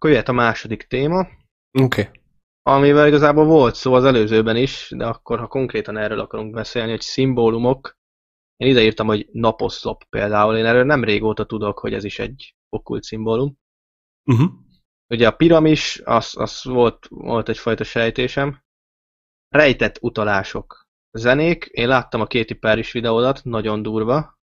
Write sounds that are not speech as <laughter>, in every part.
Akkor jöhet a második téma. Oké. Okay. Amivel igazából volt szó az előzőben is, de akkor, ha konkrétan erről akarunk beszélni, hogy szimbólumok, én ide írtam, hogy naposzlop például, én erről nem régóta tudok, hogy ez is egy okkult szimbólum. Uh-huh. Ugye a piramis, az, az volt, volt egyfajta sejtésem. Rejtett utalások. Zenék, én láttam a két is videódat, nagyon durva.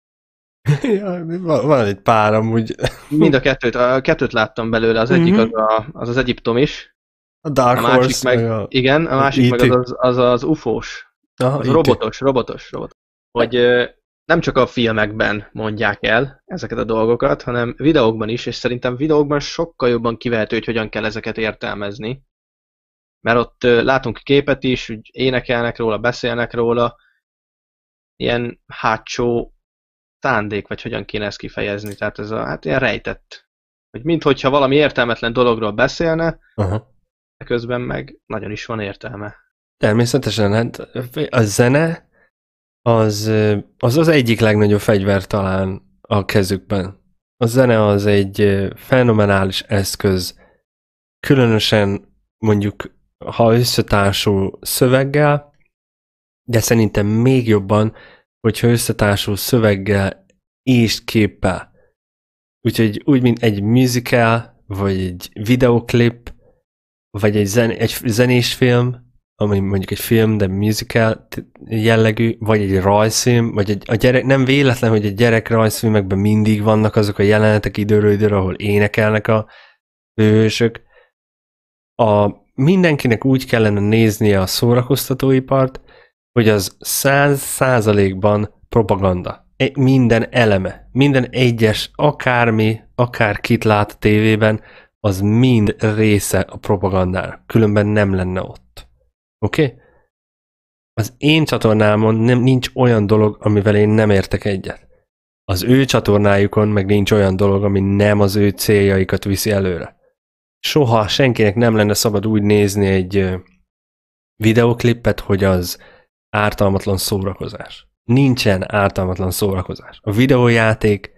<laughs> ja, van egy pár amúgy. <laughs> Mind a kettőt, a kettőt láttam belőle, az egyik mm-hmm. az, a, az az egyiptom is. A Dark a másik Horse meg, a, igen, a másik e meg az az, az ufós. Aha, az e robotos, robotos, robotos. Hogy nem csak a filmekben mondják el ezeket a dolgokat, hanem videókban is, és szerintem videókban sokkal jobban kivehető, hogy hogyan kell ezeket értelmezni. Mert ott látunk képet is, hogy énekelnek róla, beszélnek róla, ilyen hátsó szándék, vagy hogyan kéne ezt kifejezni. Tehát ez a, hát ilyen rejtett. Hogy minthogyha valami értelmetlen dologról beszélne, de közben meg nagyon is van értelme. Természetesen, hát a zene az, az az egyik legnagyobb fegyver talán a kezükben. A zene az egy fenomenális eszköz, különösen mondjuk ha összetársul szöveggel, de szerintem még jobban, hogyha összetársul szöveggel és képpel. Úgyhogy úgy, mint egy musical, vagy egy videoklip, vagy egy, zen- egy zenés film, ami mondjuk egy film, de musical jellegű, vagy egy rajzfilm, vagy egy, a gyerek, nem véletlen, hogy a gyerek rajzfilmekben mindig vannak azok a jelenetek időről időre, ahol énekelnek a hősök. A, mindenkinek úgy kellene néznie a szórakoztatóipart, hogy az száz százalékban propaganda. E, minden eleme, minden egyes, akármi, akárkit lát a tévében, az mind része a propagandának, különben nem lenne ott. Oké? Okay? Az én csatornámon nem, nincs olyan dolog, amivel én nem értek egyet. Az ő csatornájukon meg nincs olyan dolog, ami nem az ő céljaikat viszi előre. Soha senkinek nem lenne szabad úgy nézni egy videoklipet, hogy az ártalmatlan szórakozás. Nincsen ártalmatlan szórakozás. A videójáték,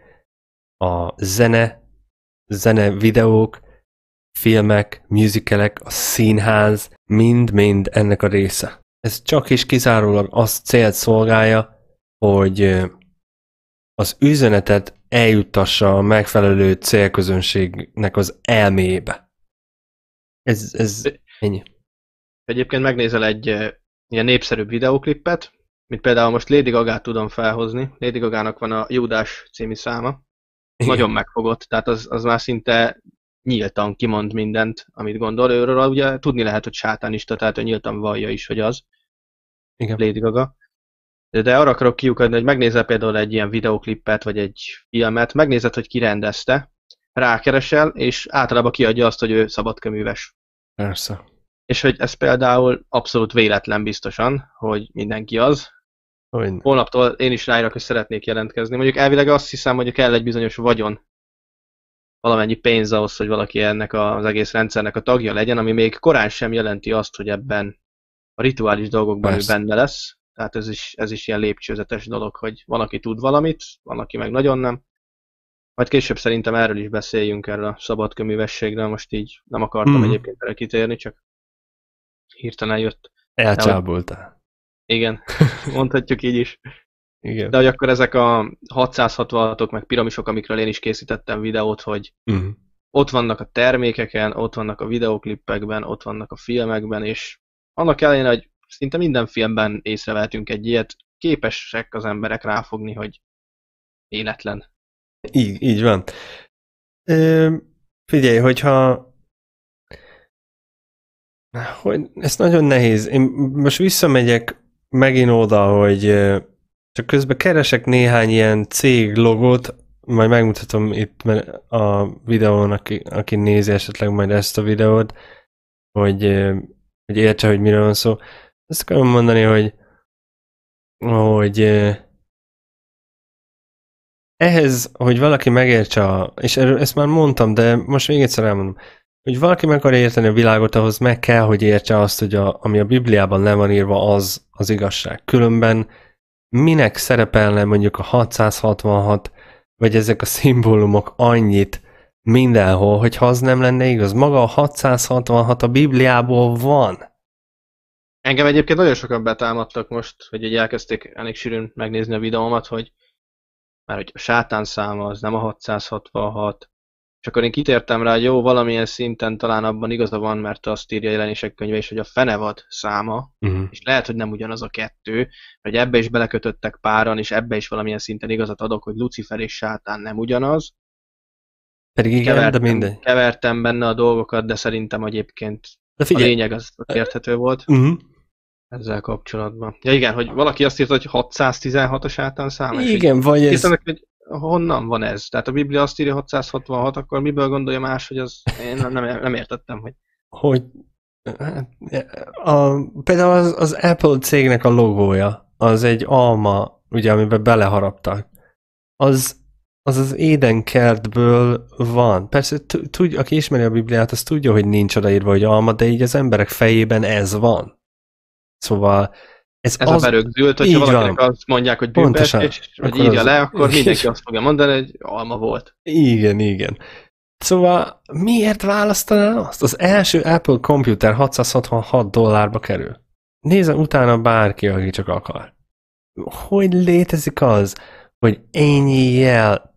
a zene, zene videók, filmek, musicalek, a színház, mind-mind ennek a része. Ez csak és kizárólag azt célt szolgálja, hogy az üzenetet eljuttassa a megfelelő célközönségnek az elmébe. Ez, ez ennyi. Egyébként megnézel egy ilyen népszerűbb videoklipet, mint például most Lady Gagát tudom felhozni. Lady Gagának van a Júdás című száma. Igen. Nagyon megfogott, tehát az, az már szinte nyíltan kimond mindent, amit gondol. Őről ugye tudni lehet, hogy sátánista, tehát ő nyíltan vallja is, hogy az. Igen. Lady Gaga. De, de arra akarok kiukadni, hogy megnézel például egy ilyen videoklipet, vagy egy filmet, megnézed, hogy ki rendezte, rákeresel, és általában kiadja azt, hogy ő szabadkeműves. Persze és hogy ez például abszolút véletlen biztosan, hogy mindenki az. Hogyne. Holnaptól én is ráírok, hogy szeretnék jelentkezni. Mondjuk elvileg azt hiszem, hogy kell egy bizonyos vagyon, valamennyi pénz ahhoz, hogy valaki ennek az egész rendszernek a tagja legyen, ami még korán sem jelenti azt, hogy ebben a rituális dolgokban Persze. ő benne lesz. Tehát ez is, ez is ilyen lépcsőzetes dolog, hogy van, aki tud valamit, van, aki meg nagyon nem. Majd később szerintem erről is beszéljünk, erről a szabadköművességről, most így nem akartam hmm. egyébként erre kitérni, csak hirtelen jött. Elcsábultál. Igen, <laughs> mondhatjuk így is. Igen. De hogy akkor ezek a 666-ok, meg piramisok, amikről én is készítettem videót, hogy uh-huh. ott vannak a termékeken, ott vannak a videoklippekben, ott vannak a filmekben, és annak ellenére, hogy szinte minden filmben észrevehetünk egy ilyet, képesek az emberek ráfogni, hogy életlen. Így, így van. Ö, figyelj, hogyha hogy ez nagyon nehéz. Én most visszamegyek megint oda, hogy csak közben keresek néhány ilyen cég logót, majd megmutatom itt a videón, aki, aki nézi esetleg majd ezt a videót, hogy, hogy értse, hogy miről van szó. Ezt akarom mondani, hogy hogy ehhez, hogy valaki megértse, és erről, ezt már mondtam, de most még egyszer elmondom, hogy valaki meg akarja érteni a világot, ahhoz meg kell, hogy értse azt, hogy a, ami a Bibliában le van írva, az az igazság. Különben minek szerepelne mondjuk a 666, vagy ezek a szimbólumok annyit mindenhol, hogyha az nem lenne igaz. Maga a 666 a Bibliából van. Engem egyébként nagyon sokan betámadtak most, hogy ugye elkezdték elég sűrűn megnézni a videómat, hogy már hogy a sátán száma az nem a 666, és akkor én kitértem rá, hogy jó, valamilyen szinten talán abban igaza van, mert azt írja a jelenések könyve is, hogy a fenevad száma, uh-huh. és lehet, hogy nem ugyanaz a kettő, hogy ebbe is belekötöttek páran, és ebbe is valamilyen szinten igazat adok, hogy Lucifer és Sátán nem ugyanaz. Pedig igen, kevertem, de minden. Kevertem benne a dolgokat, de szerintem egyébként de a lényeg az érthető volt. Uh-huh ezzel kapcsolatban. Ja igen, hogy valaki azt írta, hogy 616 a sátán száma. Igen, vagy ez... hogy honnan van ez? Tehát a Biblia azt írja 666, akkor miből gondolja más, hogy az... Én nem, nem értettem, hogy... Hogy... A, például az, az Apple cégnek a logója, az egy alma, ugye, amiben beleharaptak. Az az az édenkertből van. Persze, tudj, aki ismeri a Bibliát, az tudja, hogy nincs odaírva, hogy alma, de így az emberek fejében ez van. Szóval ez, ez az... a berögzült, hogyha valakinek van. azt mondják, hogy bűnbeesés, vagy akkor írja az... le, akkor <laughs> mindenki azt fogja mondani, hogy alma volt. Igen, igen. Szóval miért választanál azt? Az első Apple komputer 666 dollárba kerül. Nézem utána bárki, aki csak akar. Hogy létezik az, hogy ennyi jel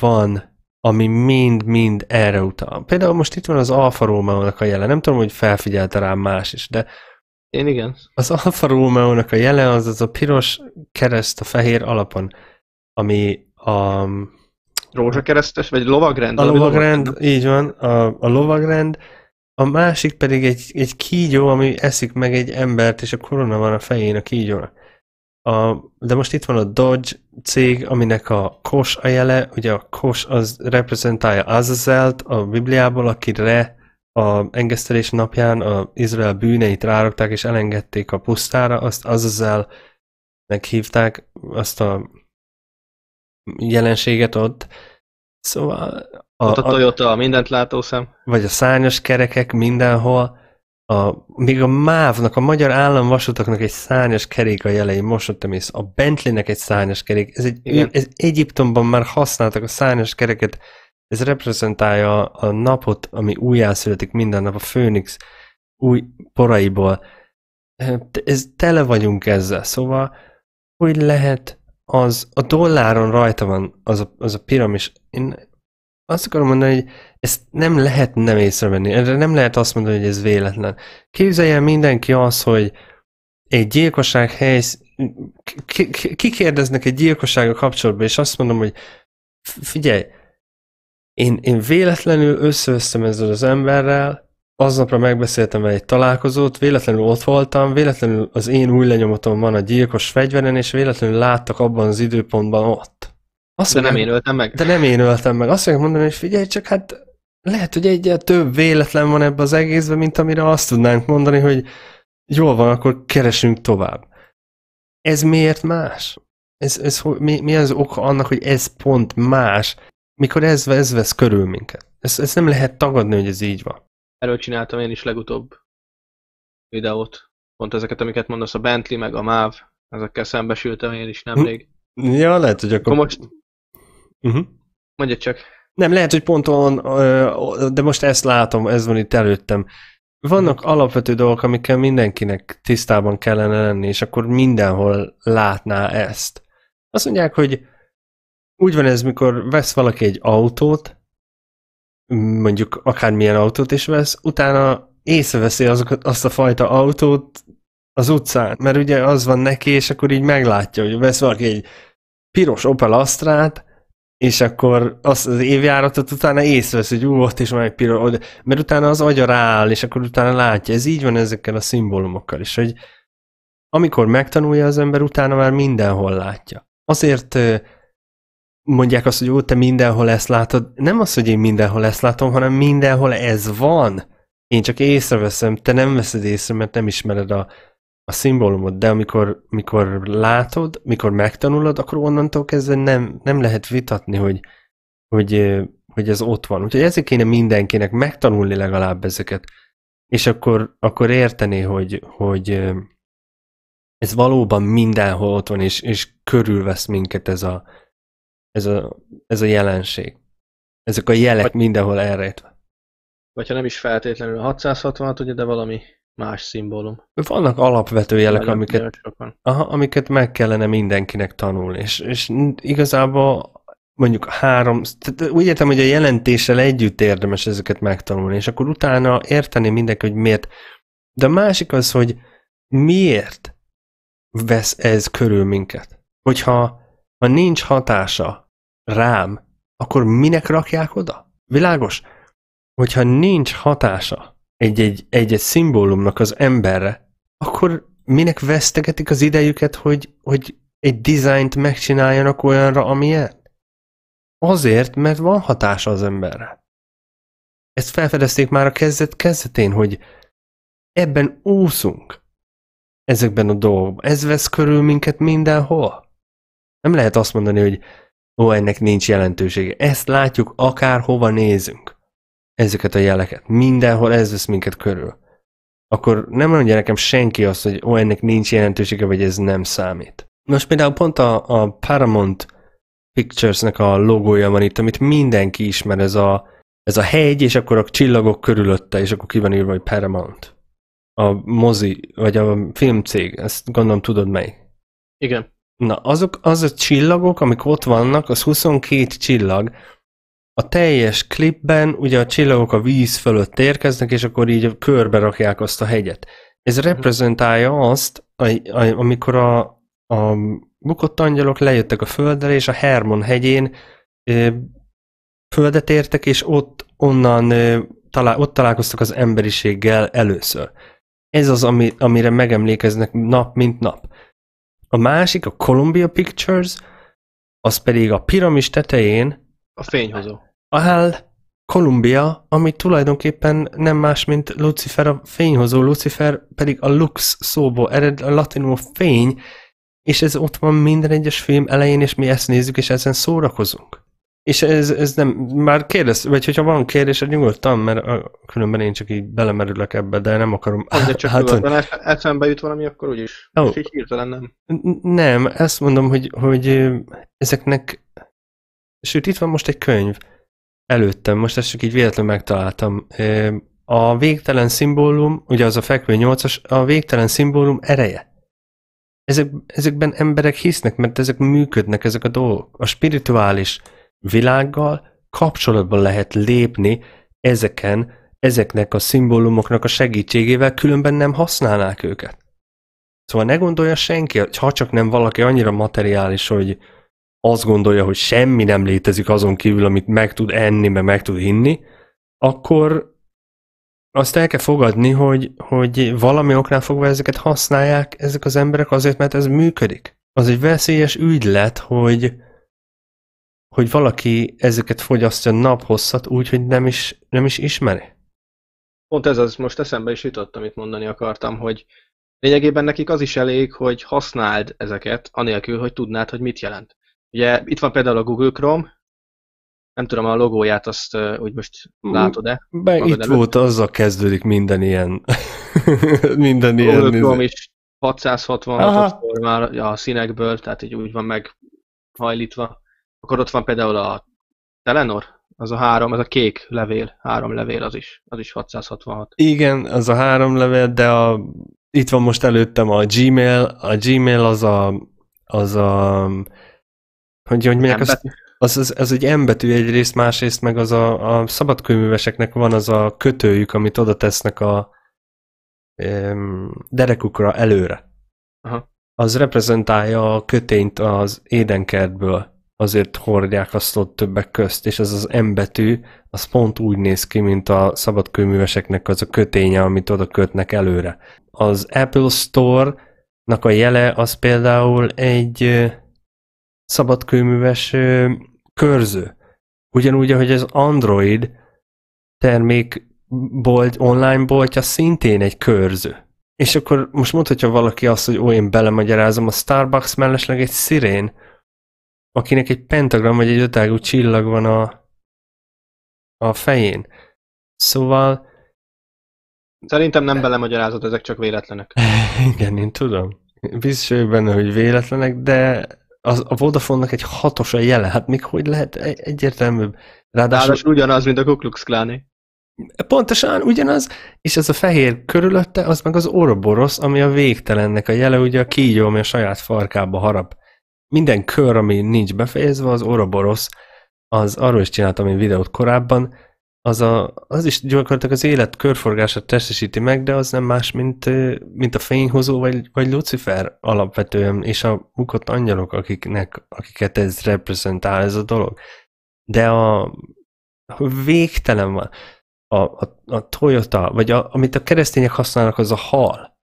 van, ami mind-mind erre utal? Például most itt van az Alfa Romeo-nak a jele. Nem tudom, hogy felfigyelte rám más is, de én igen. Az Alfa romeo a jele az az a piros kereszt a fehér alapon, ami a... Rózsakeresztes, vagy lovagrend? A lovagrend, lovagrend, így van, a, a lovagrend, a másik pedig egy, egy kígyó, ami eszik meg egy embert, és a korona van a fején a kígyónak. A, de most itt van a Dodge cég, aminek a kos a jele, ugye a kos az reprezentálja Azazelt a Bibliából, akire a engesztelés napján a Izrael bűneit rárakták és elengedték a pusztára, azt azazel meghívták azt a jelenséget ott. Szóval... A, ott a Toyota, a mindent látószem. Vagy a szányos kerekek mindenhol. A, még a MÁV-nak, a Magyar Államvasutaknak egy szányos kerék a jelei, most ott emész. A Bentleynek egy szányos kerék. Ez, egy, ez Egyiptomban már használtak a szányos kereket ez reprezentálja a napot, ami újjászületik minden nap, a főnix új poraiból. Ez tele vagyunk ezzel, szóval hogy lehet az, a dolláron rajta van az a, az a piramis. Én azt akarom mondani, hogy ezt nem lehet nem észrevenni, erre nem lehet azt mondani, hogy ez véletlen. Képzelje mindenki az, hogy egy gyilkosság helysz, kikérdeznek egy gyilkossága kapcsolatban, és azt mondom, hogy figyelj, én, én véletlenül összevesztem ezzel az emberrel, aznapra megbeszéltem vele egy találkozót, véletlenül ott voltam, véletlenül az én új lenyomatom van a gyilkos fegyveren, és véletlenül láttak abban az időpontban ott. Azt de nem én öltem meg. De nem én öltem meg. Azt fogják mondani, hogy figyelj, csak hát lehet, hogy egy-egy több véletlen van ebbe az egészben, mint amire azt tudnánk mondani, hogy jól van, akkor keresünk tovább. Ez miért más? Ez, ez, mi, mi az oka annak, hogy ez pont más? mikor ez, ez vesz körül minket. Ezt, ezt nem lehet tagadni, hogy ez így van. Erről csináltam én is legutóbb videót. Pont ezeket, amiket mondasz, a Bentley meg a MÁV, ezekkel szembesültem én is nemrég. Hm? Ja, lehet, hogy akkor... akkor most... Uh-huh. Mhm. Mondja csak. Nem, lehet, hogy pont on, de most ezt látom, ez van itt előttem. Vannak mhm. alapvető dolgok, amikkel mindenkinek tisztában kellene lenni, és akkor mindenhol látná ezt. Azt mondják, hogy úgy van ez, mikor vesz valaki egy autót, mondjuk akármilyen autót is vesz, utána észreveszi azokat, azt a fajta autót az utcán, mert ugye az van neki, és akkor így meglátja, hogy vesz valaki egy piros Opel Astrát, és akkor azt az évjáratot utána észrevesz, hogy ú, ott is van egy piros, mert utána az agya rááll, és akkor utána látja. Ez így van ezekkel a szimbólumokkal is, hogy amikor megtanulja az ember, utána már mindenhol látja. Azért mondják azt, hogy ó, te mindenhol ezt látod. Nem az, hogy én mindenhol ezt látom, hanem mindenhol ez van. Én csak észreveszem, te nem veszed észre, mert nem ismered a, a szimbólumot, de amikor mikor látod, mikor megtanulod, akkor onnantól kezdve nem, nem lehet vitatni, hogy, hogy, hogy ez ott van. Úgyhogy ezért kéne mindenkinek megtanulni legalább ezeket, és akkor, akkor érteni, hogy, hogy ez valóban mindenhol ott van, és, és körülvesz minket ez a, ez a, ez a jelenség. Ezek a jelek vagy, mindenhol elrejtve. Vagy ha nem is feltétlenül 660 ugye, de valami más szimbólum. Vannak alapvető jelek, amiket, aha, amiket meg kellene mindenkinek tanulni, és, és igazából mondjuk három, tehát úgy értem, hogy a jelentéssel együtt érdemes ezeket megtanulni, és akkor utána érteni mindenki, hogy miért. De a másik az, hogy miért vesz ez körül minket. Hogyha ha nincs hatása rám, akkor minek rakják oda? Világos? Hogyha nincs hatása egy-egy, egy-egy szimbólumnak az emberre, akkor minek vesztegetik az idejüket, hogy, hogy egy dizájnt megcsináljanak olyanra, amilyen? Azért, mert van hatása az emberre. Ezt felfedezték már a kezdet kezdetén, hogy ebben úszunk. Ezekben a dolgokban. Ez vesz körül minket mindenhol. Nem lehet azt mondani, hogy Ó, ennek nincs jelentősége. Ezt látjuk akárhova nézünk. Ezeket a jeleket. Mindenhol ez vesz minket körül. Akkor nem mondja nekem senki azt, hogy ó, ennek nincs jelentősége, vagy ez nem számít. Most például pont a, a Paramount Pictures-nek a logója van itt, amit mindenki ismer, ez a, ez a hegy, és akkor a csillagok körülötte, és akkor ki van írva, hogy Paramount. A mozi, vagy a filmcég, ezt gondolom tudod mely. Igen. Na, azok, az a csillagok, amik ott vannak, az 22 csillag. A teljes klipben ugye a csillagok a víz fölött érkeznek, és akkor így körbe rakják azt a hegyet. Ez mhm. reprezentálja azt, amikor a, a bukott angyalok lejöttek a földre, és a Hermon hegyén földet értek, és ott onnan talál, ott találkoztak az emberiséggel először. Ez az, ami, amire megemlékeznek nap, mint nap a másik, a Columbia Pictures, az pedig a piramis tetején a fényhozó. Hell Columbia, ami tulajdonképpen nem más, mint Lucifer a fényhozó. Lucifer pedig a lux szóból ered, a latinul fény, és ez ott van minden egyes film elején, és mi ezt nézzük, és ezen szórakozunk. És ez, ez nem, már kérdez, vagy hogyha van kérdés, hát nyugodtan, mert a, különben én csak így belemerülök ebbe, de nem akarom. De hát, csak hát, nyugodtan, hát, eszembe jut valami, akkor úgyis. Oh, és így hirtelen nem. Nem, ezt mondom, hogy, hogy ezeknek, sőt itt van most egy könyv előttem, most ezt csak így véletlenül megtaláltam. A végtelen szimbólum, ugye az a fekvő 8-as, a végtelen szimbólum ereje ezek, ezekben emberek hisznek, mert ezek működnek, ezek a dolgok. A spirituális világgal kapcsolatban lehet lépni ezeken, ezeknek a szimbólumoknak a segítségével, különben nem használnák őket. Szóval ne gondolja senki, ha csak nem valaki annyira materiális, hogy azt gondolja, hogy semmi nem létezik azon kívül, amit meg tud enni, meg meg tud inni, akkor azt el kell fogadni, hogy, hogy valami oknál fogva ezeket használják ezek az emberek azért, mert ez működik. Az egy veszélyes ügy, lett, hogy hogy valaki ezeket fogyasztja naphosszat úgy, hogy nem is, nem is ismeri. Pont ez az, most eszembe is jutott, amit mondani akartam, hogy lényegében nekik az is elég, hogy használd ezeket, anélkül, hogy tudnád, hogy mit jelent. Ugye itt van például a Google Chrome, nem tudom, a logóját azt úgy most látod-e? Be, itt előtt? volt, azzal kezdődik minden ilyen... <laughs> minden ilyen... Google izé. Chrome is 666 formára a színekből, tehát így úgy van meghajlítva. Akkor ott van például a Telenor, az a három, az a kék levél, három levél az is, az is 666. Igen, az a három levél, de a, itt van most előttem a Gmail, a Gmail az a, az a, hogy hogy mondják, az, az, az, az egy embetű egyrészt, másrészt meg az a, a szabadkőműveseknek van az a kötőjük, amit oda tesznek a em, derekukra előre. Aha. Az reprezentálja a kötényt az édenkertből azért hordják azt ott többek közt, és ez az M betű, az pont úgy néz ki, mint a szabadkőműveseknek az a köténye, amit oda kötnek előre. Az Apple Store-nak a jele az például egy szabadkőműves körző. Ugyanúgy, ahogy az Android termék bolt, online boltja szintén egy körző. És akkor most mondhatja valaki azt, hogy ó, én belemagyarázom, a Starbucks mellesleg egy szirén, akinek egy pentagram vagy egy ötágú csillag van a, a fején. Szóval... Szerintem nem belemagyarázott, ezek csak véletlenek. <laughs> Igen, én tudom. Biztos vagyok benne, hogy véletlenek, de az, a Vodafone-nak egy hatos a jele, hát még hogy lehet e- egyértelműbb. Ráadásul, Ráadásul ugyanaz, mint a Ku Klux Kláné. Pontosan ugyanaz, és ez a fehér körülötte, az meg az Ouroboros, ami a végtelennek a jele, ugye a kígyó, ami a saját farkába harap minden kör, ami nincs befejezve, az Ouroboros, az arról is csináltam én videót korábban, az, a, az is gyakorlatilag az élet körforgását testesíti meg, de az nem más, mint, mint a fényhozó vagy, vagy Lucifer alapvetően, és a bukott angyalok, akiknek, akiket ez reprezentál ez a dolog. De a, a végtelen van. A, a, a Toyota, vagy a, amit a keresztények használnak, az a hal.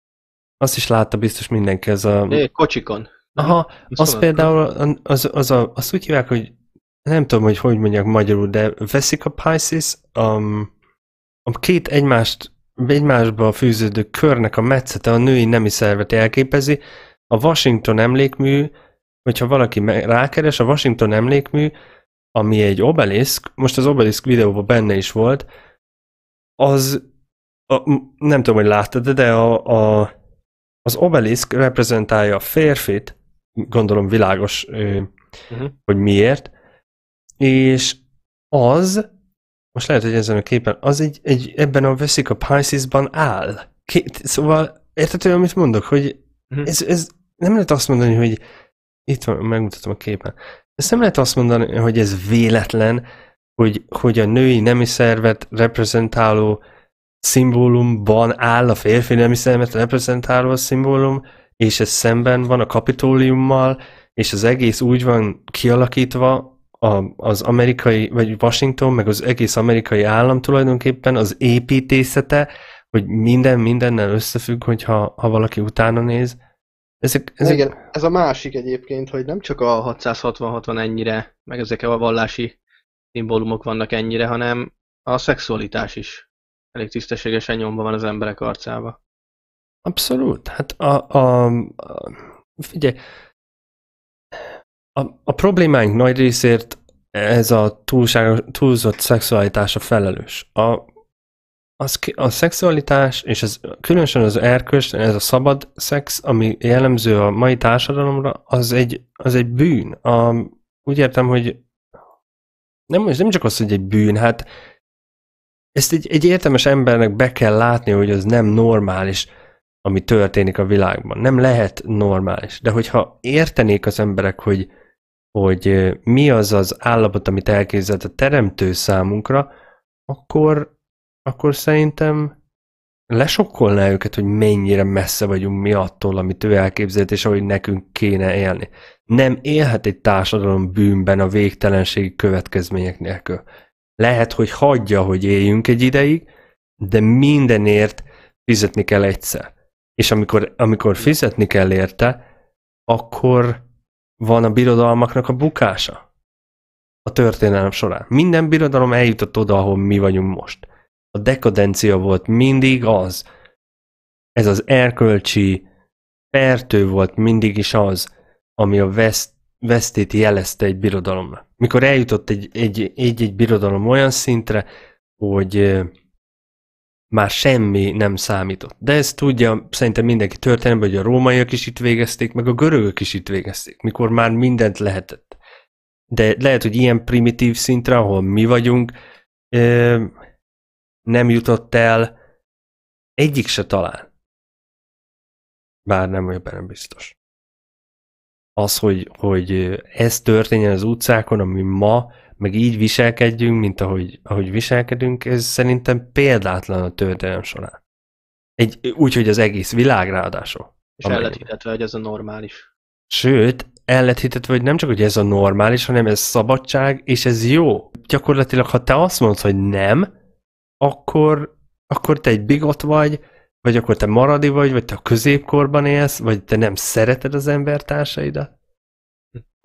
Azt is látta biztos mindenki, ez a... É, kocsikon. Aha, az, például az, az a, azt úgy hívják, hogy nem tudom, hogy hogy mondják magyarul, de veszik a Pisces, a, um, a két egymást, egymásba fűződő körnek a metszete a női nemi szervet elképezi. A Washington emlékmű, hogyha valaki rákeres, a Washington emlékmű, ami egy obeliszk, most az obeliszk videóban benne is volt, az, a, nem tudom, hogy láttad, de a, a, az obeliszk reprezentálja a férfit, gondolom világos, uh-huh. hogy miért. És az, most lehet, hogy ezen a képen, az egy, egy ebben a veszik a Pisces-ban áll. Két, szóval érthető, amit mondok, hogy uh-huh. ez, ez nem lehet azt mondani, hogy itt van, megmutatom a képen. Ezt nem lehet azt mondani, hogy ez véletlen, hogy, hogy a női nemi szervet reprezentáló szimbólumban áll a férfi nemi szervet reprezentáló szimbólum, és ez szemben van a kapitóliummal, és az egész úgy van kialakítva, a, az amerikai, vagy Washington, meg az egész amerikai állam tulajdonképpen az építészete, hogy minden mindennel összefügg, hogyha ha valaki utána néz. Ezek, ezek... Igen, ez a másik egyébként, hogy nem csak a 666 van ennyire, meg ezek a vallási szimbólumok vannak ennyire, hanem a szexualitás is elég tisztességesen nyomva van az emberek arcába. Abszolút. Hát a, a, a figyelj, a, a problémáink nagy részért ez a túlságos, túlzott szexualitás a felelős. A, az, a szexualitás, és ez, különösen az erkös, ez a szabad szex, ami jellemző a mai társadalomra, az egy, az egy bűn. A, úgy értem, hogy nem, nem csak az, hogy egy bűn, hát ezt egy, egy értelmes embernek be kell látni, hogy az nem normális ami történik a világban. Nem lehet normális. De hogyha értenék az emberek, hogy, hogy mi az az állapot, amit elképzelt a teremtő számunkra, akkor, akkor szerintem lesokkolná őket, hogy mennyire messze vagyunk mi attól, amit ő elképzelt, és ahogy nekünk kéne élni. Nem élhet egy társadalom bűnben a végtelenségi következmények nélkül. Lehet, hogy hagyja, hogy éljünk egy ideig, de mindenért fizetni kell egyszer. És amikor, amikor fizetni kell érte, akkor van a birodalmaknak a bukása a történelem során. Minden birodalom eljutott oda, ahol mi vagyunk most. A dekadencia volt mindig az. Ez az erkölcsi fertő volt mindig is az, ami a veszt, vesztét jelezte egy birodalomnak. Mikor eljutott egy, egy, egy, egy birodalom olyan szintre, hogy már semmi nem számított. De ezt tudja szerintem mindenki történelemben, hogy a rómaiak is itt végezték, meg a görögök is itt végezték, mikor már mindent lehetett. De lehet, hogy ilyen primitív szintre, ahol mi vagyunk, nem jutott el egyik se talán. Bár nem vagyok benne biztos. Az, hogy, hogy ez történjen az utcákon, ami ma, meg így viselkedjünk, mint ahogy, ahogy viselkedünk, ez szerintem példátlan a történelem során. Egy, úgy, hogy az egész világ ráadásul. És el lett hitetve, hogy ez a normális. Sőt, el lett hitetve, hogy nem csak, hogy ez a normális, hanem ez szabadság, és ez jó. Gyakorlatilag, ha te azt mondod, hogy nem, akkor, akkor te egy bigot vagy, vagy akkor te maradi vagy, vagy te a középkorban élsz, vagy te nem szereted az embertársaidat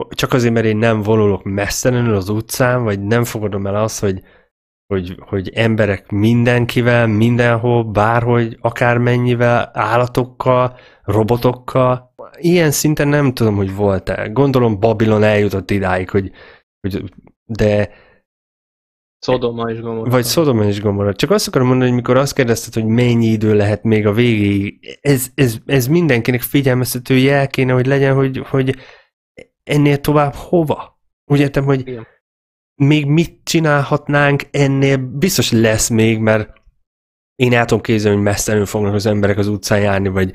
csak azért, mert én nem vonulok messzenül az utcán, vagy nem fogadom el azt, hogy, hogy, hogy emberek mindenkivel, mindenhol, bárhogy, akármennyivel, állatokkal, robotokkal, ilyen szinten nem tudom, hogy volt-e. Gondolom Babilon eljutott idáig, hogy, hogy de Szodoma is Gomorra. Vagy Szodoma is Gomorra. Csak azt akarom mondani, hogy mikor azt kérdezted, hogy mennyi idő lehet még a végéig, ez, ez, ez mindenkinek figyelmeztető jel kéne, hogy legyen, hogy, hogy ennél tovább hova? Úgy értem, hogy Igen. még mit csinálhatnánk ennél, biztos lesz még, mert én el tudom képzelni, hogy messzelenül fognak az emberek az utcán járni, vagy,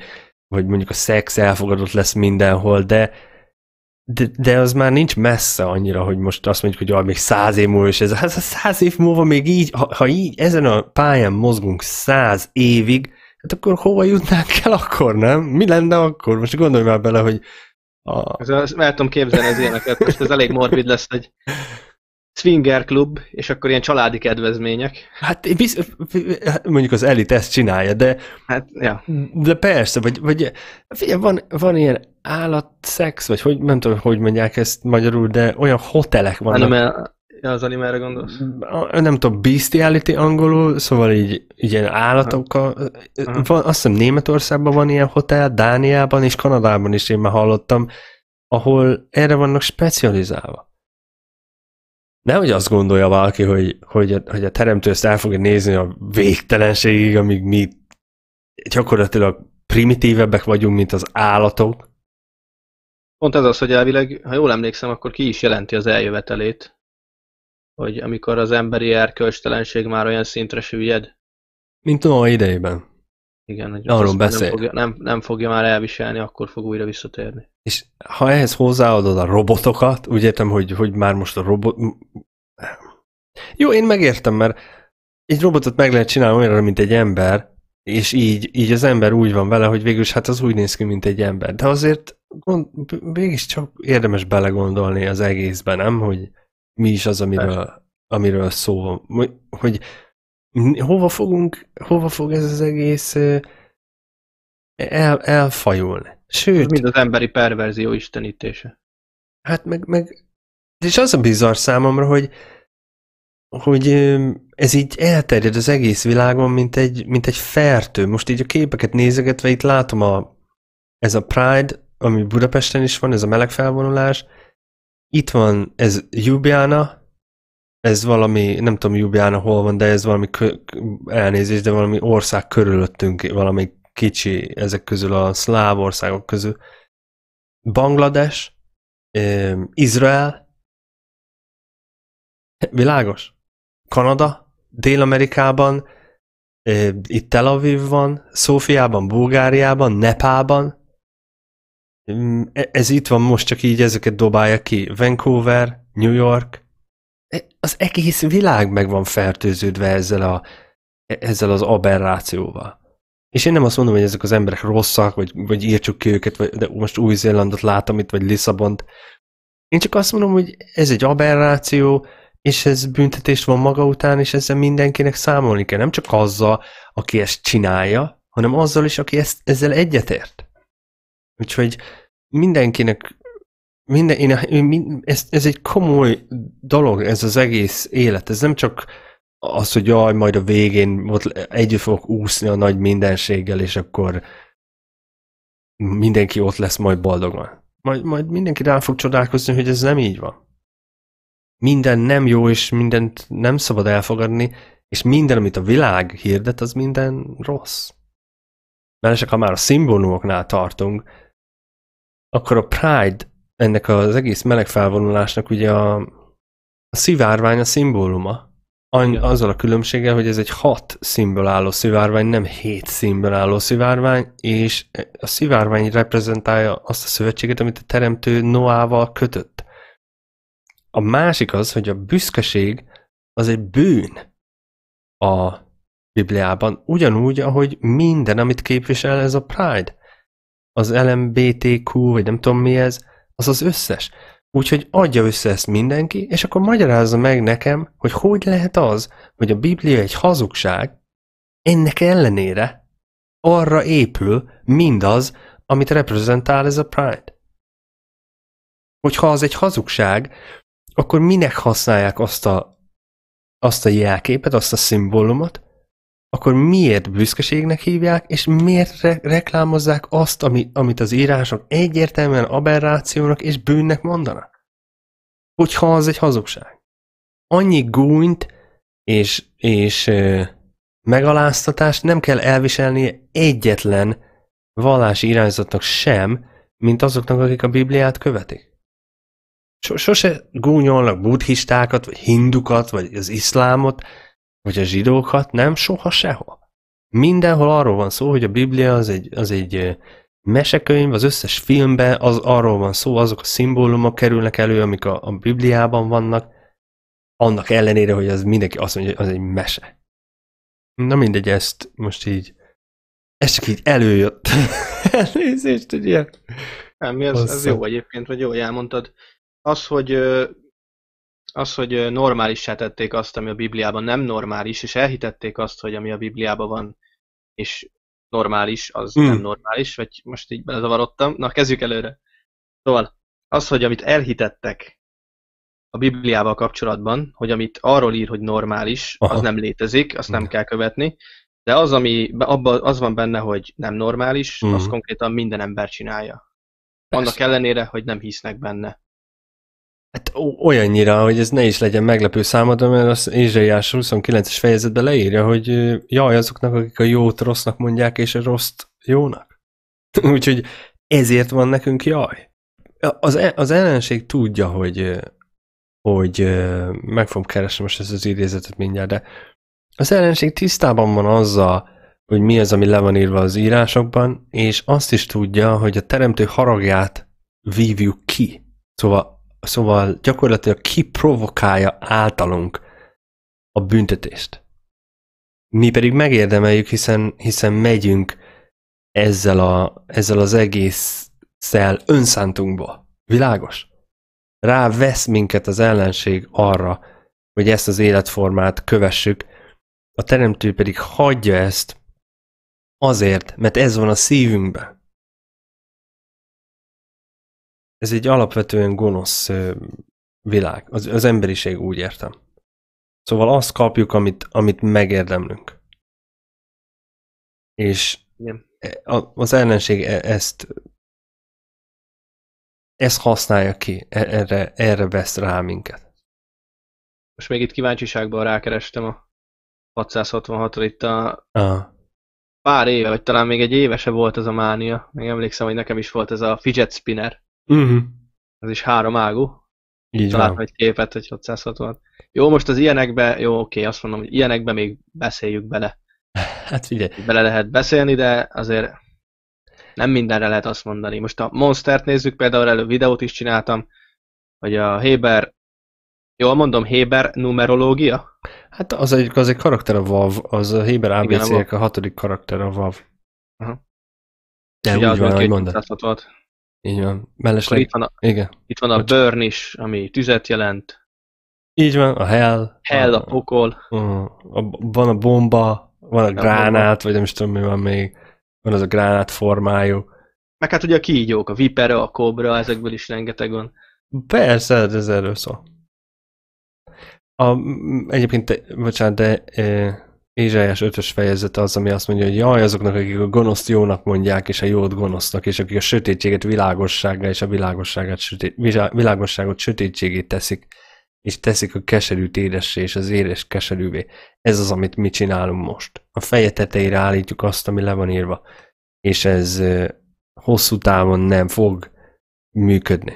vagy mondjuk a szex elfogadott lesz mindenhol, de, de, de az már nincs messze annyira, hogy most azt mondjuk, hogy jaj, még száz év múlva, és ez hát a száz év múlva még így, ha, ha így ezen a pályán mozgunk száz évig, hát akkor hova jutnánk el akkor, nem? Mi lenne akkor? Most gondolj már bele, hogy a... Ez, az, el tudom képzelni az ilyeneket, most ez elég morbid lesz, hogy swinger klub, és akkor ilyen családi kedvezmények. Hát biz, mondjuk az elit ezt csinálja, de hát, ja. de persze, vagy, vagy figyelj, van, van ilyen állatszex, vagy hogy, nem tudom, hogy mondják ezt magyarul, de olyan hotelek vannak. Animal, Ja, az animára gondolsz? A, nem tudom, bestiality angolul, szóval így ilyen állatokkal. Van, azt hiszem Németországban van ilyen hotel, Dániában és Kanadában is én már hallottam, ahol erre vannak specializálva. Nehogy azt gondolja valaki, hogy, hogy, a, hogy a teremtő ezt el fogja nézni a végtelenségig, amíg mi gyakorlatilag primitívebbek vagyunk, mint az állatok. Pont ez az, hogy elvileg, ha jól emlékszem, akkor ki is jelenti az eljövetelét hogy amikor az emberi erkölcstelenség már olyan szintre süllyed. Mint a idejében. Igen, hogy Arról beszél. Nem, fogja, nem, nem fogja már elviselni, akkor fog újra visszatérni. És ha ehhez hozzáadod a robotokat, úgy értem, hogy, hogy már most a robot... Jó, én megértem, mert egy robotot meg lehet csinálni olyanra, mint egy ember, és így, így az ember úgy van vele, hogy végülis hát az úgy néz ki, mint egy ember. De azért mond, csak érdemes belegondolni az egészben, nem? Hogy mi is az, amiről, amiről szó van. Hogy hova fogunk, hova fog ez az egész el, elfajulni. Sőt... mind az emberi perverzió istenítése. Hát meg, meg... És az a bizarr számomra, hogy hogy ez így elterjed az egész világon, mint egy, mint egy fertő. Most így a képeket nézegetve itt látom a, ez a Pride, ami Budapesten is van, ez a melegfelvonulás, felvonulás, itt van, ez Ljubljana, ez valami, nem tudom Ljubljana hol van, de ez valami elnézés, de valami ország körülöttünk, valami kicsi ezek közül a szláv országok közül. Banglades, eh, Izrael, világos? Kanada, Dél-Amerikában, eh, itt Tel Aviv van, Szófiában, Bulgáriában, Nepában, E, ez itt van, most csak így ezeket dobálja ki. Vancouver, New York, e, az egész világ meg van fertőződve ezzel, a, e, ezzel az aberrációval. És én nem azt mondom, hogy ezek az emberek rosszak, vagy, vagy írtsuk ki őket, vagy, de most Új-Zélandot látom itt, vagy Lisszabont. Én csak azt mondom, hogy ez egy aberráció, és ez büntetés van maga után, és ezzel mindenkinek számolni kell. Nem csak azzal, aki ezt csinálja, hanem azzal is, aki ezt, ezzel egyetért. Úgyhogy mindenkinek minden, én, én, ez, ez egy komoly dolog, ez az egész élet. Ez nem csak az, hogy jaj, majd a végén ott együtt fogok úszni a nagy mindenséggel, és akkor mindenki ott lesz majd boldogan. Majd, majd mindenki rá fog csodálkozni, hogy ez nem így van. Minden nem jó, és mindent nem szabad elfogadni, és minden, amit a világ hirdet, az minden rossz. Mert csak ha már a szimbólumoknál tartunk, akkor a Pride ennek az egész felvonulásnak ugye a, a szivárvány a szimbóluma. Any, azzal a különbséggel, hogy ez egy hat színből álló szivárvány, nem hét színből álló szivárvány, és a szivárvány reprezentálja azt a szövetséget, amit a teremtő Noával kötött. A másik az, hogy a büszkeség az egy bűn a Bibliában, ugyanúgy, ahogy minden, amit képvisel ez a Pride az LMBTQ, vagy nem tudom mi ez, az az összes. Úgyhogy adja össze ezt mindenki, és akkor magyarázza meg nekem, hogy hogy lehet az, hogy a Biblia egy hazugság, ennek ellenére arra épül mindaz, amit reprezentál ez a Pride. Hogyha az egy hazugság, akkor minek használják azt a, azt a jelképet, azt a szimbólumot, akkor miért büszkeségnek hívják, és miért re- reklámozzák azt, ami, amit az írások egyértelműen aberrációnak és bűnnek mondanak? Hogyha az egy hazugság. Annyi gúnyt és, és ö, megaláztatást nem kell elviselnie egyetlen vallási irányzatnak sem, mint azoknak, akik a Bibliát követik. Sose gúnyolnak buddhistákat, vagy hindukat, vagy az iszlámot, hogy a zsidókat nem soha sehol. Mindenhol arról van szó, hogy a Biblia az egy, az egy mesekönyv, az összes filmben az arról van szó, azok a szimbólumok kerülnek elő, amik a, a Bibliában vannak, annak ellenére, hogy az mindenki azt mondja, hogy az egy mese. Na mindegy, ezt most így, ez csak így előjött. <laughs> Elnézést, hogy ilyen. Nem, mi az, az jó egyébként, vagy jó, elmondtad. Az, hogy az, hogy normálissá tették azt, ami a Bibliában nem normális, és elhitették azt, hogy ami a Bibliában van, és normális, az hmm. nem normális, vagy most így belezavarodtam. Na, kezdjük előre. Szóval, az, hogy amit elhitettek a Bibliával kapcsolatban, hogy amit arról ír, hogy normális, Aha. az nem létezik, azt nem hmm. kell követni, de az, ami abba, az van benne, hogy nem normális, hmm. az konkrétan minden ember csinálja. Persze. Annak ellenére, hogy nem hisznek benne. Hát olyannyira, hogy ez ne is legyen meglepő számodra, mert az Ézsaiás 29-es fejezetben leírja, hogy jaj azoknak, akik a jót rossznak mondják, és a rossz jónak. <laughs> Úgyhogy ezért van nekünk jaj. Az, e-, az ellenség tudja, hogy, hogy meg fogom keresni most ezt az idézetet mindjárt, de az ellenség tisztában van azzal, hogy mi az, ami le van írva az írásokban, és azt is tudja, hogy a teremtő haragját vívjuk ki. Szóval szóval gyakorlatilag provokálja általunk a büntetést. Mi pedig megérdemeljük, hiszen, hiszen megyünk ezzel, a, ezzel az szel önszántunkba. Világos? Rá vesz minket az ellenség arra, hogy ezt az életformát kövessük, a teremtő pedig hagyja ezt azért, mert ez van a szívünkben ez egy alapvetően gonosz világ. Az, az emberiség úgy értem. Szóval azt kapjuk, amit, amit megérdemlünk. És Igen. E, az ellenség e, ezt ezt használja ki, e, erre, erre vesz rá minket. Most még itt kíváncsiságban rákerestem a 666-ra, itt a Aha. pár éve, vagy talán még egy éve se volt ez a mánia. Még emlékszem, hogy nekem is volt ez a fidget spinner. Uh-huh. Ez is három ágú. Így van. egy képet, hogy 660. Jó, most az ilyenekbe, jó, oké, azt mondom, hogy ilyenekbe még beszéljük bele. <laughs> Hát figyelj. Bele lehet beszélni, de azért nem mindenre lehet azt mondani. Most a Monstert nézzük, például előbb videót is csináltam, hogy a Héber, jól mondom, Héber numerológia? Hát az egy, az egy karakter a VAV, az a Héber abc a, a hatodik karakter a VAV. Aha. De Ugye úgy van, hogy mondod. Így van. Mellesleg... Itt van a, igen. Itt van a Bocs. burn is, ami tüzet jelent. Így van, a hell. Hell, a, a pokol. A, a, van a bomba, van a, a gránát, vagy nem is tudom mi van még. Van az a gránát formájú. Meg hát ugye a kígyók, a vipera, a kobra, ezekből is rengeteg van. Persze, hát ez erről szól. A, egyébként, bocsánat, de e, Ézsájás 5-ös fejezet az, ami azt mondja, hogy jaj, azoknak, akik a gonoszt jónak mondják, és a jót gonosznak, és akik a sötétséget világossággá, és a világosságát sötét, világosságot sötétségét teszik, és teszik a keserű édessé, és az édes keserűvé. Ez az, amit mi csinálunk most. A feje tetejére állítjuk azt, ami le van írva, és ez hosszú távon nem fog működni.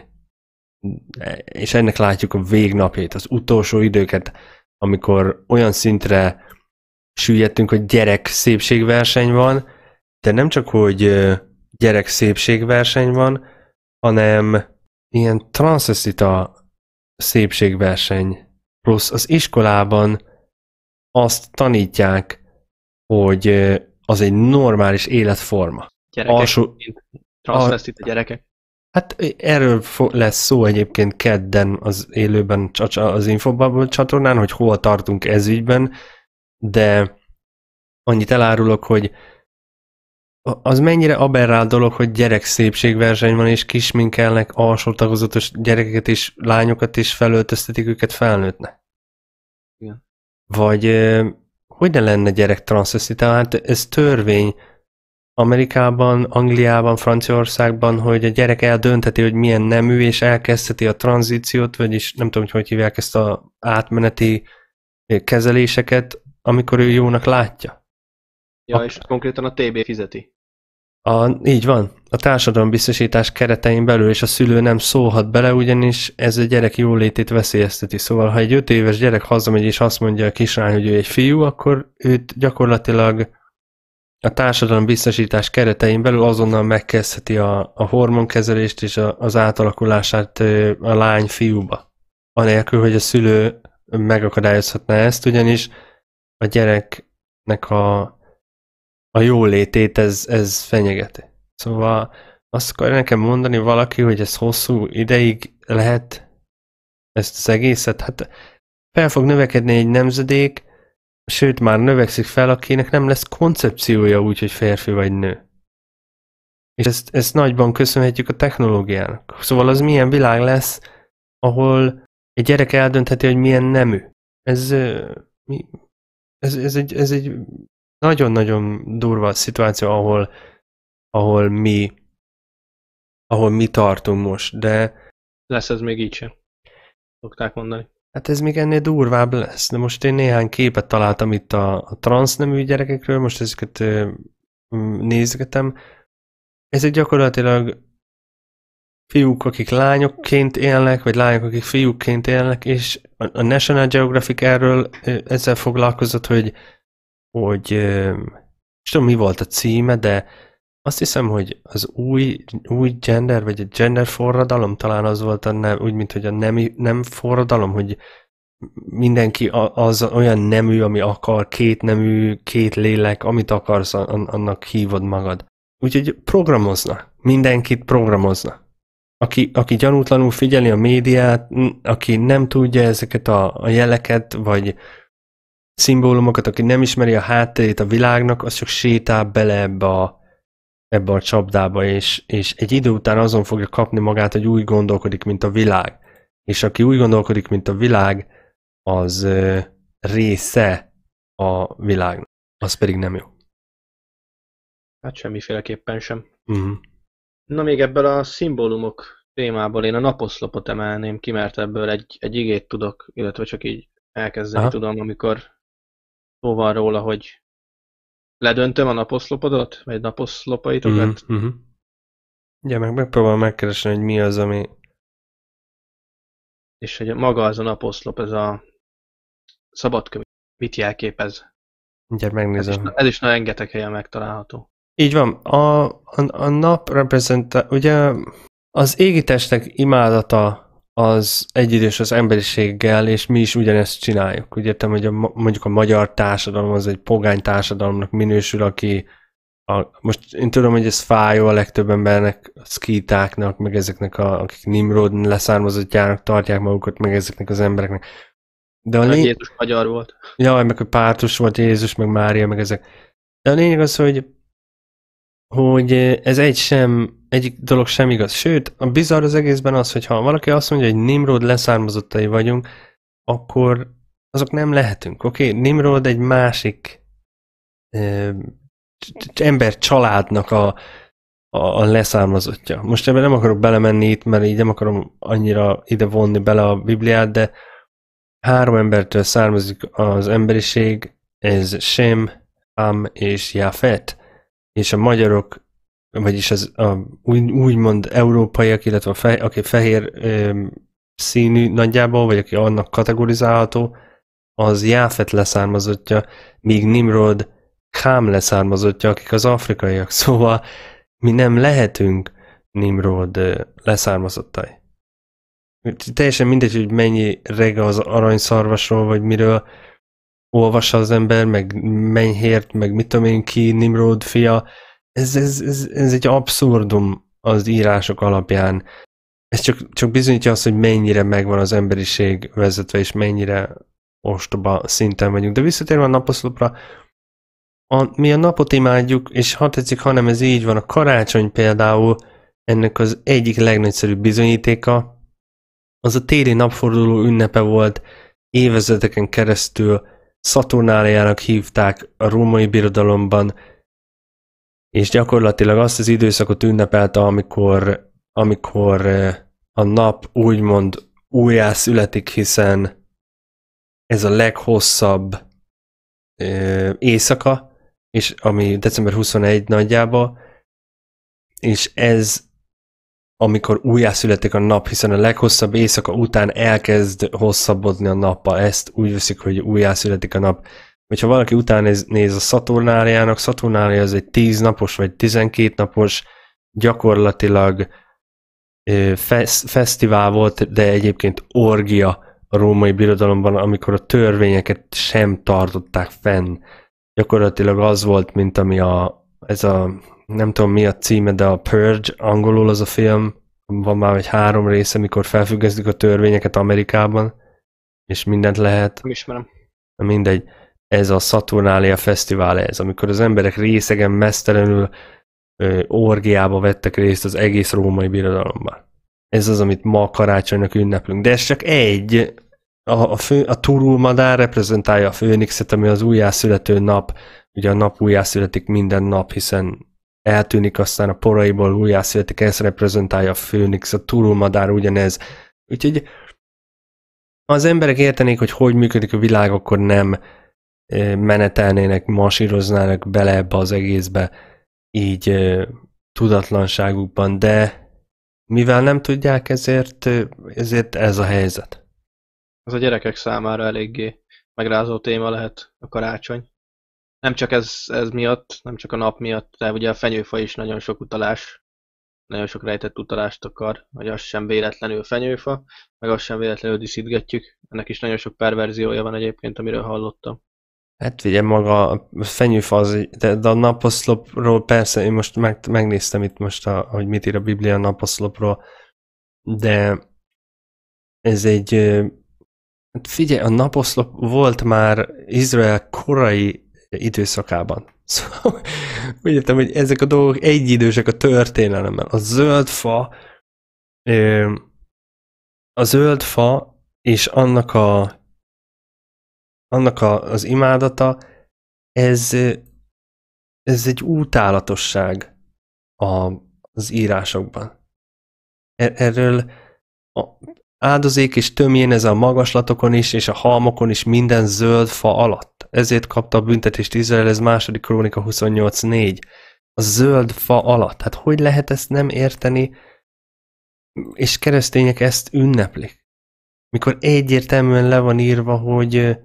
E, és ennek látjuk a végnapét, az utolsó időket, amikor olyan szintre süllyedtünk, hogy gyerek szépségverseny van, de nem csak, hogy gyerek szépségverseny van, hanem ilyen transzeszita szépségverseny. Plusz az iskolában azt tanítják, hogy az egy normális életforma. Gyerekek, Alsó... transzeszita gyerekek. Hát erről lesz szó egyébként kedden az élőben az Infobubble csatornán, hogy hol tartunk ez ügyben, de annyit elárulok, hogy az mennyire aberrált dolog, hogy gyerek szépségverseny van, és kisminkelnek alsó tagozatos gyerekeket és lányokat, és felöltöztetik őket felnőttne. Igen. Vagy hogy ne lenne gyerek transzeszita? Hát ez törvény Amerikában, Angliában, Franciaországban, hogy a gyerek eldöntheti, hogy milyen nemű, és elkezdheti a tranzíciót, vagyis nem tudom, hogy hogy hívják ezt a átmeneti kezeléseket amikor ő jónak látja. Ja, Ak- és konkrétan a TB fizeti. A, így van. A társadalombiztosítás keretein belül, és a szülő nem szólhat bele, ugyanis ez a gyerek jólétét veszélyezteti. Szóval, ha egy öt éves gyerek hazamegy, és azt mondja a kisrány, hogy ő egy fiú, akkor őt gyakorlatilag a társadalombiztosítás keretein belül azonnal megkezdheti a, a hormonkezelést és a, az átalakulását a lány fiúba. Anélkül, hogy a szülő megakadályozhatná ezt, ugyanis a gyereknek a, a jólétét ez, ez fenyegeti. Szóval azt akarja nekem mondani valaki, hogy ez hosszú ideig lehet ezt az egészet, hát fel fog növekedni egy nemzedék, sőt már növekszik fel, akinek nem lesz koncepciója úgy, hogy férfi vagy nő. És ezt, ezt nagyban köszönhetjük a technológiának. Szóval az milyen világ lesz, ahol egy gyerek eldöntheti, hogy milyen nemű. Ez mi, ez, ez, egy, ez egy nagyon-nagyon durva szituáció, ahol, ahol mi ahol mi tartunk most, de... Lesz ez még így sem, szokták mondani. Hát ez még ennél durvább lesz, de most én néhány képet találtam itt a, a transznemű gyerekekről, most ezeket nézgetem. Ez egy gyakorlatilag fiúk, akik lányokként élnek, vagy lányok, akik fiúkként élnek, és a National Geographic erről ezzel foglalkozott, hogy, hogy és tudom, mi volt a címe, de azt hiszem, hogy az új, új gender, vagy a gender forradalom talán az volt a nem, úgy, mint hogy a nem, nem forradalom, hogy mindenki az olyan nemű, ami akar, két nemű, két lélek, amit akarsz, annak hívod magad. Úgyhogy programozna. Mindenkit programozna aki, aki gyanútlanul figyeli a médiát, aki nem tudja ezeket a, a jeleket, vagy szimbólumokat, aki nem ismeri a hátterét a világnak, az csak sétál bele ebbe a, ebbe a csapdába, és, és egy idő után azon fogja kapni magát, hogy úgy gondolkodik, mint a világ. És aki úgy gondolkodik, mint a világ, az ö, része a világnak. Az pedig nem jó. Hát semmiféleképpen sem. Uh-huh. Na még ebből a szimbólumok témából én a naposzlopot emelném ki, mert ebből egy, egy igét tudok, illetve csak így elkezdeni Aha. tudom, amikor szó van róla, hogy ledöntöm a naposzlopodat, vagy naposzlopaitokat. Mm-hmm. Uh-huh. Ugye, meg megpróbálom megkeresni, hogy mi az, ami... És hogy maga az a naposzlop, ez a szabadkönyv, mit jelképez? Ugye megnézem. Ez is, ez is na, rengeteg helyen megtalálható. Így van. A, a, a nap reprezentál, ugye az égitestnek imádata az egyidős az emberiséggel, és mi is ugyanezt csináljuk. Úgy értem, hogy a, mondjuk a magyar társadalom az egy pogány társadalomnak minősül, aki a, most én tudom, hogy ez fájó a legtöbb embernek, a szkítáknak, meg ezeknek, a, akik Nimrod leszármazottjának tartják magukat, meg ezeknek az embereknek. De a lényeg... Jézus magyar volt. Ja, meg a pártus volt Jézus, meg Mária, meg ezek. De a lényeg az, hogy hogy ez egy sem, egyik dolog sem igaz. Sőt, a bizarr az egészben az, hogy ha valaki azt mondja, hogy Nimrod leszármazottai vagyunk, akkor azok nem lehetünk, oké? Okay? Nimrod egy másik eh, ember családnak a, a, a leszármazottja. Most ebben nem akarok belemenni itt, mert így nem akarom annyira ide vonni bele a Bibliát, de három embertől származik az emberiség, ez Sem, Am és Jafet és a magyarok, vagyis az a, úgy, úgymond európaiak, illetve a fe, aki fehér ö, színű nagyjából, vagy aki annak kategorizálható, az Jáfet leszármazottja, míg Nimrod kám leszármazottja, akik az afrikaiak. <laughs> Szóval mi nem lehetünk Nimrod leszármazottai. Teljesen mindegy, hogy mennyi rega az aranyszarvasról, vagy miről, olvassa az ember, meg Menyhért, meg mit tudom én ki, Nimrod fia, ez, ez, ez, ez egy abszurdum az írások alapján. Ez csak, csak bizonyítja azt, hogy mennyire megvan az emberiség vezetve, és mennyire ostoba szinten vagyunk. De visszatérve a naposzlopra, a, mi a napot imádjuk, és ha tetszik, hanem ez így van, a karácsony például ennek az egyik legnagyszerűbb bizonyítéka, az a téli napforduló ünnepe volt, évezeteken keresztül Szaturnáliának hívták a római birodalomban, és gyakorlatilag azt az időszakot ünnepelte, amikor, amikor eh, a nap úgymond újjá születik, hiszen ez a leghosszabb eh, éjszaka, és ami december 21 nagyjába, és ez amikor újjászületik a nap, hiszen a leghosszabb éjszaka után elkezd hosszabbodni a nappal. Ezt úgy veszik, hogy újjászületik a nap. Hogyha valaki után néz, néz a Szaturnáliának, Szaturnália az egy 10 napos vagy 12 napos gyakorlatilag fesz, fesztivál volt, de egyébként orgia a római birodalomban, amikor a törvényeket sem tartották fenn. Gyakorlatilag az volt, mint ami a, ez a, nem tudom mi a címe, de a Purge, angolul az a film, van már egy három része, mikor felfüggesztik a törvényeket Amerikában, és mindent lehet. Nem ismerem. Mindegy. Ez a Saturnalia Fesztivál ez, amikor az emberek részegen mesztelenül orgiába vettek részt az egész római birodalomban. Ez az, amit ma karácsonynak ünneplünk. De ez csak egy. A, a, fő, a turulmadár reprezentálja a főnixet, ami az újjászülető nap ugye a nap újjászületik minden nap, hiszen eltűnik, aztán a poraiból újjászületik, ezt reprezentálja a főnix, a turulmadár ugyanez. Úgyhogy ha az emberek értenék, hogy hogy működik a világ, akkor nem menetelnének, masíroznának bele ebbe az egészbe így tudatlanságukban, de mivel nem tudják, ezért, ezért ez a helyzet. Ez a gyerekek számára eléggé megrázó téma lehet a karácsony nem csak ez, ez miatt, nem csak a nap miatt, de ugye a fenyőfa is nagyon sok utalás, nagyon sok rejtett utalást akar, vagy az sem véletlenül fenyőfa, meg az sem véletlenül diszítgetjük. Ennek is nagyon sok perverziója van egyébként, amiről hallottam. Hát ugye maga a fenyőfa az, de, de a naposzlopról persze, én most meg, megnéztem itt most, a, hogy mit ír a Biblia a naposzlopról, de ez egy, hát figyelj, a naposzlop volt már Izrael korai időszakában. <laughs> Szóval úgy értem, hogy ezek a dolgok egyidősek a történelemmel. A zöld fa a zöld fa és annak a annak a, az imádata, ez, ez egy útálatosság a, az írásokban. E, erről a áldozék és tömjén ez a magaslatokon is, és a halmokon is minden zöld fa alatt ezért kapta a büntetést Izrael, ez második krónika 28.4. A zöld fa alatt. Hát hogy lehet ezt nem érteni, és keresztények ezt ünneplik? Mikor egyértelműen le van írva, hogy,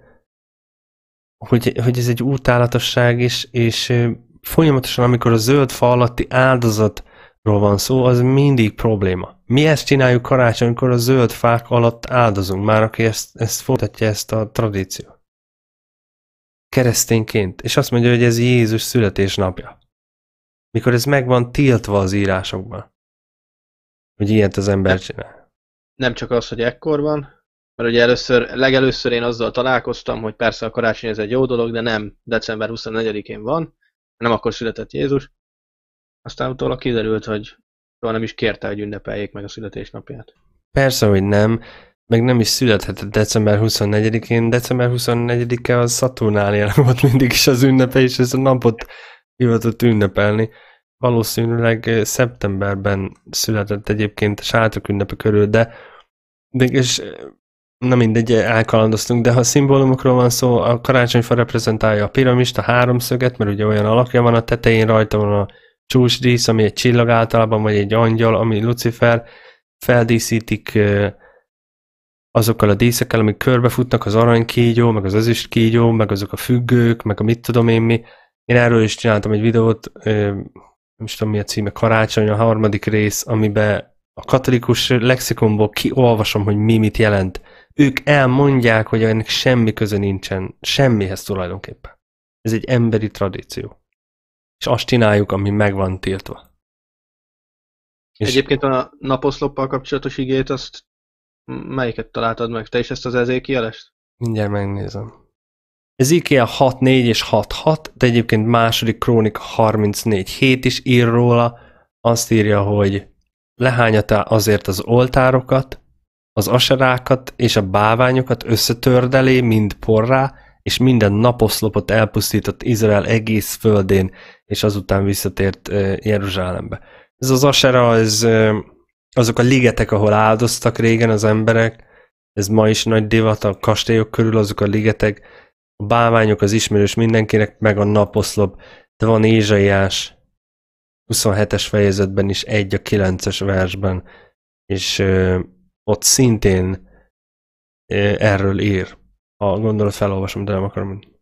hogy, hogy ez egy utálatosság, és, és folyamatosan, amikor a zöld fa alatti áldozatról van szó, az mindig probléma. Mi ezt csináljuk karácsonykor, a zöld fák alatt áldozunk, már aki ezt, ezt folytatja, ezt a tradíciót keresztényként, és azt mondja, hogy ez Jézus születésnapja. Mikor ez meg van tiltva az írásokban, hogy ilyet az ember csinál. Nem csak az, hogy ekkor van, mert ugye először, legelőször én azzal találkoztam, hogy persze a karácsony ez egy jó dolog, de nem december 24-én van, nem akkor született Jézus. Aztán utólag kiderült, hogy soha nem is kérte, hogy ünnepeljék meg a születésnapját. Persze, hogy nem, meg nem is születhetett december 24-én. December 24-e a Saturnália volt mindig is az ünnepe, és ez a napot hivatott ünnepelni. Valószínűleg eh, szeptemberben született egyébként sátok ünnepe körül, de, de és eh, nem mindegy, elkalandoztunk, de ha szimbólumokról van szó, a karácsonyfa reprezentálja a piramist, a háromszöget, mert ugye olyan alakja van, a tetején rajta van a csúcsdísz, ami egy csillag általában, vagy egy angyal, ami Lucifer, feldíszítik eh, azokkal a díszekkel, amik körbefutnak, az aranykígyó, meg az ezüst kígyó, meg azok a függők, meg a mit tudom én mi. Én erről is csináltam egy videót, nem is tudom mi a címe, karácsony, a harmadik rész, amiben a katolikus lexikonból kiolvasom, hogy mi mit jelent. Ők elmondják, hogy ennek semmi köze nincsen, semmihez tulajdonképpen. Ez egy emberi tradíció. És azt csináljuk, ami meg van tiltva. És Egyébként a naposzloppal kapcsolatos igét azt Melyiket találtad meg te is ezt az ezékielest? Mindjárt megnézem. Ezekiel 6.4 és 6.6, de egyébként második krónik 34.7 is ír róla, azt írja, hogy lehányatá azért az oltárokat, az aserákat és a báványokat összetördelé, mind porrá, és minden naposzlopot elpusztított Izrael egész földén, és azután visszatért Jeruzsálembe. Ez az asera, ez azok a ligetek, ahol áldoztak régen az emberek, ez ma is nagy divat a kastélyok körül, azok a ligetek, a báványok az ismerős mindenkinek, meg a naposzlop. De van Ézsaiás 27-es fejezetben is, egy a 9-es versben, és ö, ott szintén ö, erről ír. Ha gondolod, felolvasom, de nem akarom mondani.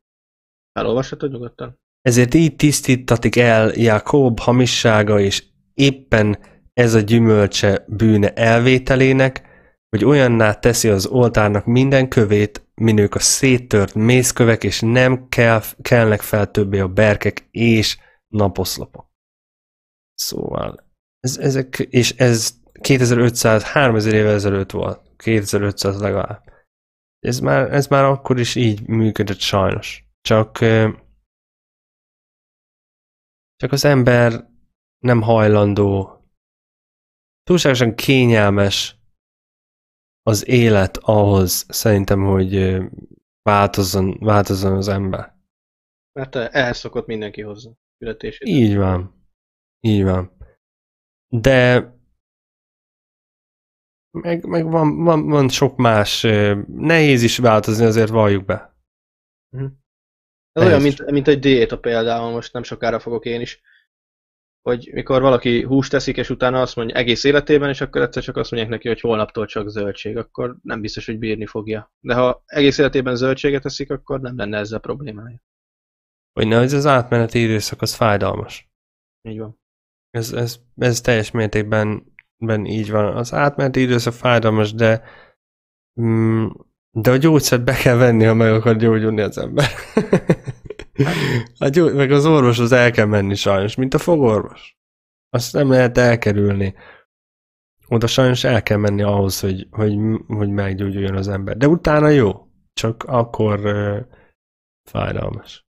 Elolvashatod nyugodtan. Ezért így tisztítatik el Jákob hamissága, és éppen ez a gyümölcse bűne elvételének, hogy olyanná teszi az oltárnak minden kövét, minők a széttört mészkövek, és nem kell, kellnek fel többé a berkek és naposzlopok. Szóval, ez, ezek, és ez 2500-3000 évvel ezelőtt volt, 2500 legalább. Ez már, ez már akkor is így működött sajnos. Csak csak az ember nem hajlandó túlságosan kényelmes az élet ahhoz szerintem, hogy változzon, változzon az ember. Mert ehhez szokott mindenki hozzá születését. Így van. Így van. De meg, meg van, van, van sok más, nehéz is változni, azért valljuk be. Uh-huh. Ez olyan, mint, mint egy diéta például, most nem sokára fogok én is hogy mikor valaki húst teszik, és utána azt mondja egész életében, és akkor egyszer csak azt mondják neki, hogy holnaptól csak zöldség, akkor nem biztos, hogy bírni fogja. De ha egész életében zöldséget teszik, akkor nem lenne ezzel problémája. Hogy ne, ez az átmeneti időszak az fájdalmas. Így van. Ez, ez, ez teljes mértékben ben így van. Az átmeneti időszak fájdalmas, de mm, de a gyógyszert be kell venni, ha meg akar gyógyulni az ember. <laughs> A hát gyó, meg az orvoshoz el kell menni sajnos, mint a fogorvos. Azt nem lehet elkerülni. Oda sajnos el kell menni ahhoz, hogy, hogy, hogy meggyógyuljon az ember. De utána jó, csak akkor uh, fájdalmas.